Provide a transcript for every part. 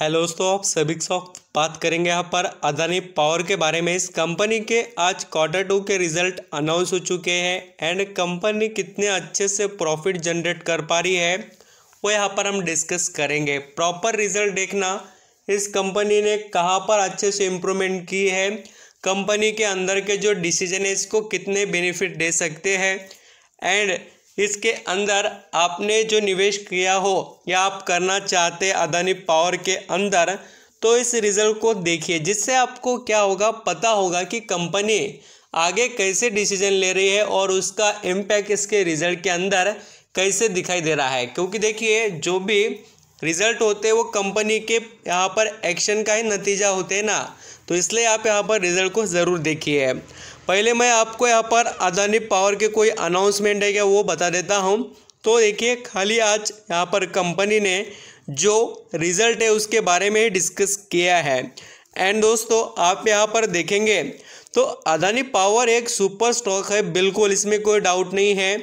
hello दोस्तों आप सभी सॉफ्ट बात करेंगे यहाँ पर अदानी पावर के बारे में इस कंपनी के आज क्वार्टर टू के रिजल्ट अनाउंस हो चुके हैं एंड कंपनी कितने अच्छे से प्रॉफिट जनरेट कर पा रही है वो यहाँ पर हम डिस्कस करेंगे प्रॉपर रिजल्ट देखना इस कंपनी ने कहाँ पर अच्छे से इम्प्रूवमेंट की है कंपनी के अंदर के जो डिसीजन है इसको कितने बेनिफिट दे सकते हैं एंड इसके अंदर आपने जो निवेश किया हो या आप करना चाहते अदानी पावर के अंदर तो इस रिज़ल्ट को देखिए जिससे आपको क्या होगा पता होगा कि कंपनी आगे कैसे डिसीजन ले रही है और उसका इम्पैक्ट इसके रिज़ल्ट के अंदर कैसे दिखाई दे रहा है क्योंकि देखिए जो भी रिजल्ट होते हैं वो कंपनी के यहाँ पर एक्शन का ही नतीजा होते हैं ना तो इसलिए आप यहाँ पर रिजल्ट को ज़रूर देखिए पहले मैं आपको यहाँ पर अदानी पावर के कोई अनाउंसमेंट है क्या वो बता देता हूँ तो देखिए खाली आज यहाँ पर कंपनी ने जो रिजल्ट है उसके बारे में ही डिस्कस किया है एंड दोस्तों आप यहाँ पर देखेंगे तो अदानी पावर एक सुपर स्टॉक है बिल्कुल इसमें कोई डाउट नहीं है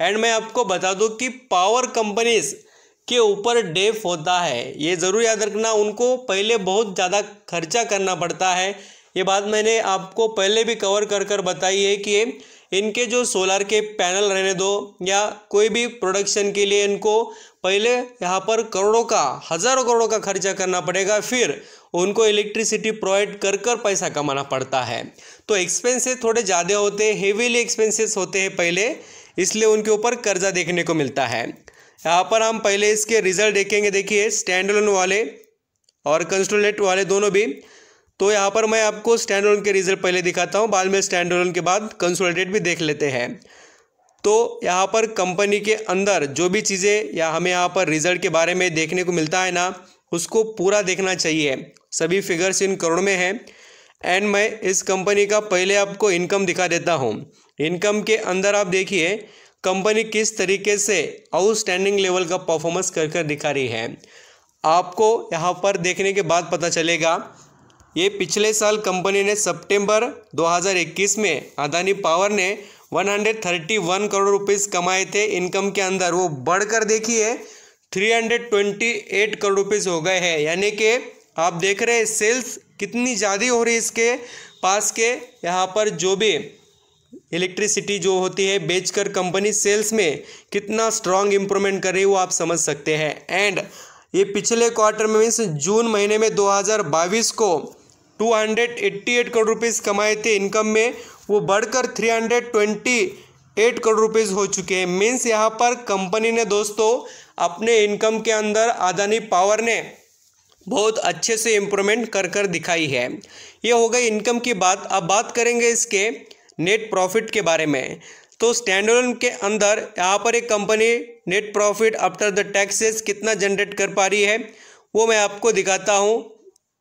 एंड मैं आपको बता दूँ कि पावर कंपनीज़ के ऊपर डेफ होता है ये ज़रूर याद रखना उनको पहले बहुत ज़्यादा खर्चा करना पड़ता है ये बात मैंने आपको पहले भी कवर कर कर बताई है कि इनके जो सोलर के पैनल रहने दो या कोई भी प्रोडक्शन के लिए इनको पहले यहाँ पर करोड़ों का हज़ारों करोड़ों का खर्चा करना पड़ेगा फिर उनको इलेक्ट्रिसिटी प्रोवाइड कर कर पैसा कमाना पड़ता है तो एक्सपेंसेस थोड़े ज़्यादा होते हैं हेवीली एक्सपेंसेस होते हैं पहले इसलिए उनके ऊपर कर्जा देखने को मिलता है यहाँ पर हम पहले इसके रिजल्ट देखेंगे देखिए स्टैंडलोन वाले और कंस्टोलेट वाले दोनों भी तो यहाँ पर मैं आपको स्टैंडलोन के रिजल्ट पहले दिखाता हूँ बाद में स्टैंडलोन के बाद कंसोलिडेट भी देख लेते हैं तो यहाँ पर कंपनी के अंदर जो भी चीज़ें या हमें यहाँ पर रिजल्ट के बारे में देखने को मिलता है ना उसको पूरा देखना चाहिए सभी फिगर्स इन करोड़ में हैं एंड मैं इस कंपनी का पहले आपको इनकम दिखा देता हूँ इनकम के अंदर आप देखिए कंपनी किस तरीके से आउटस्टैंडिंग लेवल का परफॉर्मेंस कर कर दिखा रही है आपको यहाँ पर देखने के बाद पता चलेगा ये पिछले साल कंपनी ने सितंबर 2021 में अदानी पावर ने 131 करोड़ रुपीस कमाए थे इनकम के अंदर वो बढ़कर देखिए 328 करोड़ रुपीस हो गए हैं यानी कि आप देख रहे हैं सेल्स कितनी ज़्यादा हो रही है इसके पास के यहाँ पर जो भी इलेक्ट्रिसिटी जो होती है बेचकर कंपनी सेल्स में कितना स्ट्रांग इम्प्रूवमेंट कर रही है वो आप समझ सकते हैं एंड ये पिछले क्वार्टर में मीन्स जून महीने में 2022 को 288 करोड़ रुपीस कमाए थे इनकम में वो बढ़कर 328 करोड़ रुपीस हो चुके हैं मीन्स यहाँ पर कंपनी ने दोस्तों अपने इनकम के अंदर आदानी पावर ने बहुत अच्छे से इम्प्रूवमेंट कर कर दिखाई है ये हो गई इनकम की बात अब बात करेंगे इसके नेट प्रॉफिट के बारे में तो स्टैंड के अंदर यहाँ पर एक company net profit after the taxes कितना जनरेट कर पा रही है वो मैं आपको दिखाता हूँ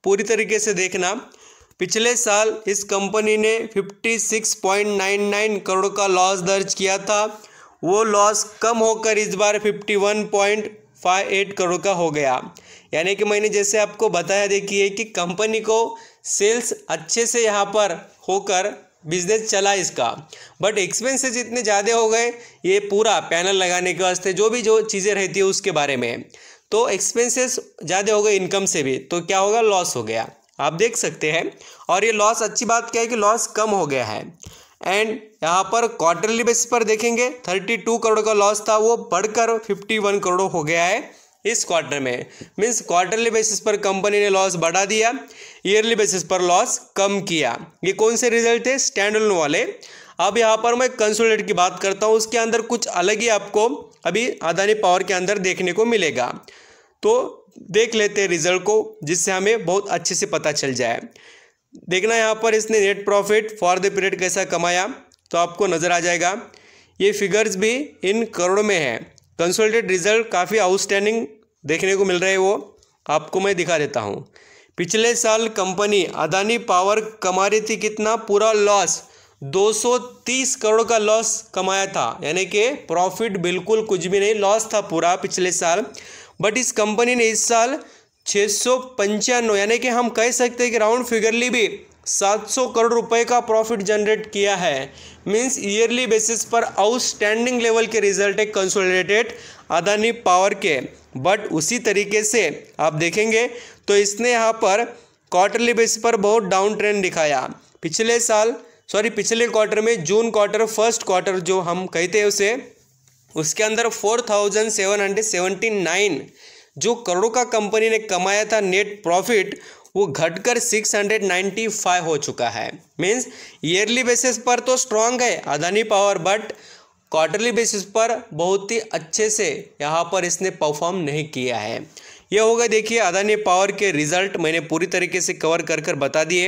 पूरी तरीके से देखना पिछले साल इस कंपनी ने 56.99 करोड़ का लॉस दर्ज किया था वो लॉस कम होकर इस बार 51.58 करोड़ का हो गया यानी कि मैंने जैसे आपको बताया देखिए कि कंपनी को सेल्स अच्छे से यहाँ पर होकर बिजनेस चला इसका बट एक्सपेंसेस इतने ज़्यादा हो गए ये पूरा पैनल लगाने के वास्ते जो भी जो चीज़ें रहती है उसके बारे में तो एक्सपेंसेस ज़्यादा हो गए इनकम से भी तो क्या होगा लॉस हो गया आप देख सकते हैं और ये लॉस अच्छी बात क्या है कि लॉस कम हो गया है एंड यहाँ पर क्वार्टरली बेसिस पर देखेंगे थर्टी टू करोड़ का लॉस था वो बढ़कर फिफ्टी वन करोड़ हो गया है इस क्वार्टर में मीन्स क्वार्टरली बेसिस पर कंपनी ने लॉस बढ़ा दिया ईयरली बेसिस पर लॉस कम किया ये कौन से रिजल्ट थे स्टैंड वाले अब यहाँ पर मैं कंसोलिडेट की बात करता हूँ उसके अंदर कुछ अलग ही आपको अभी अदानी पावर के अंदर देखने को मिलेगा तो देख लेते हैं रिजल्ट को जिससे हमें बहुत अच्छे से पता चल जाए देखना यहाँ पर इसने net profit for the period कैसा कमाया तो आपको नज़र आ जाएगा ये फिगर्स भी इन करोड़ में है कंसोलिडेट रिजल्ट काफ़ी आउटस्टैंडिंग देखने को मिल रहा है वो आपको मैं दिखा देता हूँ पिछले साल कंपनी अदानी पावर कमा रही थी कितना पूरा लॉस 230 करोड़ का लॉस कमाया था यानी कि प्रॉफिट बिल्कुल कुछ भी नहीं लॉस था पूरा पिछले साल बट इस कंपनी ने इस साल छः यानी कि हम कह सकते हैं कि राउंड फिगरली भी 700 करोड़ रुपए का प्रॉफिट जनरेट किया है मींस ईयरली बेसिस पर आउटस्टैंडिंग लेवल के रिजल्ट है कंसोलिडेटेड अदानी पावर के बट उसी तरीके से आप देखेंगे तो इसने यहाँ पर क्वार्टरली बेसिस पर बहुत डाउन ट्रेंड दिखाया पिछले साल सॉरी पिछले क्वार्टर में जून क्वार्टर फर्स्ट क्वार्टर जो हम कहते हैं उसे उसके अंदर four thousand seven hundred seventy nine जो करोड़ों का कंपनी ने कमाया था नेट प्रॉफिट वो घटकर 695 हो चुका है मीन्स ईयरली बेसिस पर तो स्ट्रांग है Adani power but quarterly basis पर बहुत ही अच्छे से यहाँ पर इसने परफॉर्म नहीं किया है ये गया देखिए अदानी पावर के रिजल्ट मैंने पूरी तरीके से कवर कर कर बता दिए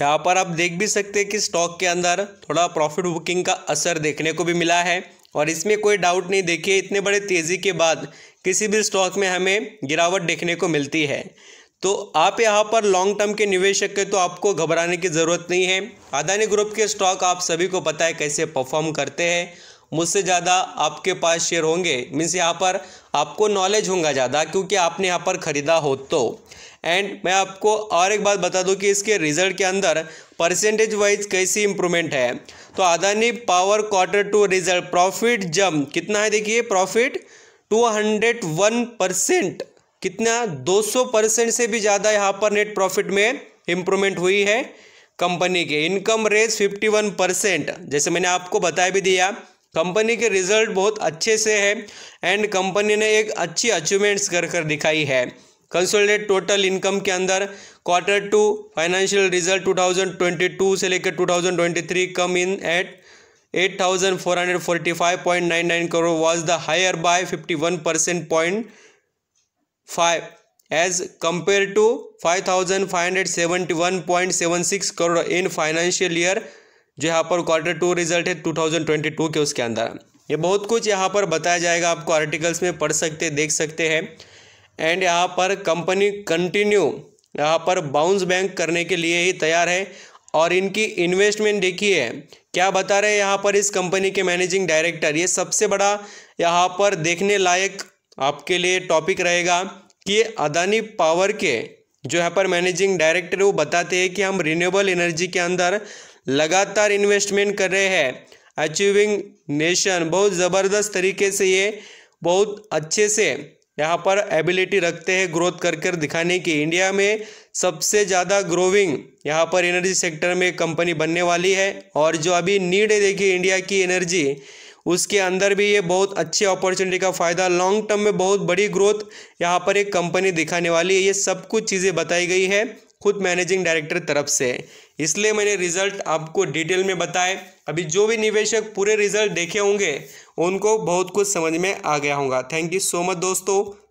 यहाँ पर आप देख भी सकते हैं कि स्टॉक के अंदर थोड़ा प्रॉफिट बुकिंग का असर देखने को भी मिला है और इसमें कोई डाउट नहीं देखिए इतने बड़े तेज़ी के बाद किसी भी स्टॉक में हमें गिरावट देखने को मिलती है तो आप यहाँ पर लॉन्ग टर्म के निवेशक के तो आपको घबराने की ज़रूरत नहीं है अदानी ग्रुप के स्टॉक आप सभी को पता है कैसे परफॉर्म करते हैं मुझसे ज़्यादा आपके पास शेयर होंगे मीन्स यहाँ पर आपको नॉलेज होगा ज़्यादा क्योंकि आपने यहाँ पर ख़रीदा हो तो एंड मैं आपको और एक बात बता दूं कि इसके रिजल्ट के अंदर परसेंटेज वाइज कैसी इंप्रूवमेंट है तो Adani power quarter two result profit जम कितना है देखिए profit two hundred one percent कितना 200 परसेंट से भी ज़्यादा यहाँ पर नेट प्रॉफिट में इम्प्रूवमेंट हुई है कंपनी के इनकम रेस 51 परसेंट जैसे मैंने आपको बता भी दिया कंपनी के रिजल्ट बहुत अच्छे से है एंड कंपनी ने एक अच्छी अचीवमेंट्स कर कर दिखाई है कंसोलिडेट टोटल इनकम के अंदर क्वार्टर टू फाइनेंशियल रिजल्ट 2022 से लेकर 2023 come in at 8,445.99 crore was the higher by 51 percent point five as compare to five thousand five hundred seventy one point seven six crore in financial year जो यहाँ पर quarter two result है two thousand twenty two के उसके अंदर ये बहुत कुछ यहाँ पर बताया जाएगा आपको आर्टिकल्स में पढ़ सकते देख सकते हैं एंड यहाँ पर कंपनी कंटिन्यू यहाँ पर बाउंस बैंक करने के लिए ही तैयार है और इनकी इन्वेस्टमेंट देखिए क्या बता रहे हैं यहाँ पर इस कंपनी के मैनेजिंग डायरेक्टर ये सबसे बड़ा यहाँ पर देखने लायक आपके लिए टॉपिक रहेगा कि अदानी पावर के जो यहाँ पर मैनेजिंग डायरेक्टर वो बताते हैं कि हम रिन्यूएबल एनर्जी के अंदर लगातार इन्वेस्टमेंट कर रहे हैं अचीविंग नेशन बहुत ज़बरदस्त तरीके से ये बहुत अच्छे से यहाँ पर एबिलिटी रखते हैं ग्रोथ कर कर दिखाने की इंडिया में सबसे ज़्यादा ग्रोविंग यहाँ पर एनर्जी सेक्टर में कंपनी बनने वाली है और जो अभी नीड है देखिए इंडिया की एनर्जी उसके अंदर भी ये बहुत अच्छी अपॉर्चुनिटी का फ़ायदा लॉन्ग टर्म में बहुत बड़ी ग्रोथ यहाँ पर एक कंपनी दिखाने वाली है ये सब कुछ चीज़ें बताई गई है खुद मैनेजिंग डायरेक्टर तरफ से इसलिए मैंने रिजल्ट आपको डिटेल में बताए अभी जो भी निवेशक पूरे रिजल्ट देखे होंगे उनको बहुत कुछ समझ में आ गया होगा थैंक यू सो मच दोस्तों